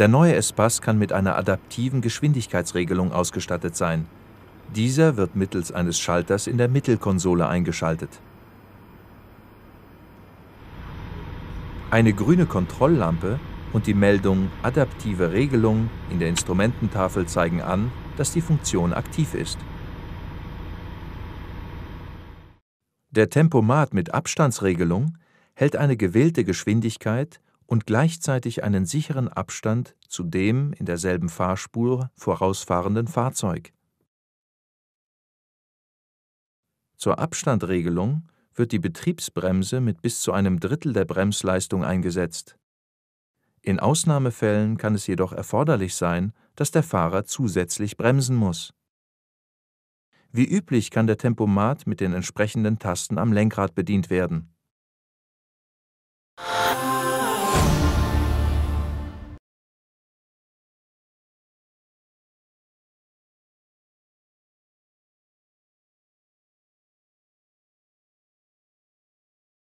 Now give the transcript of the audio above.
Der neue Espace kann mit einer adaptiven Geschwindigkeitsregelung ausgestattet sein. Dieser wird mittels eines Schalters in der Mittelkonsole eingeschaltet. Eine grüne Kontrolllampe und die Meldung Adaptive Regelung in der Instrumententafel zeigen an, dass die Funktion aktiv ist. Der Tempomat mit Abstandsregelung hält eine gewählte Geschwindigkeit und gleichzeitig einen sicheren Abstand zu dem in derselben Fahrspur vorausfahrenden Fahrzeug. Zur Abstandregelung wird die Betriebsbremse mit bis zu einem Drittel der Bremsleistung eingesetzt. In Ausnahmefällen kann es jedoch erforderlich sein, dass der Fahrer zusätzlich bremsen muss. Wie üblich kann der Tempomat mit den entsprechenden Tasten am Lenkrad bedient werden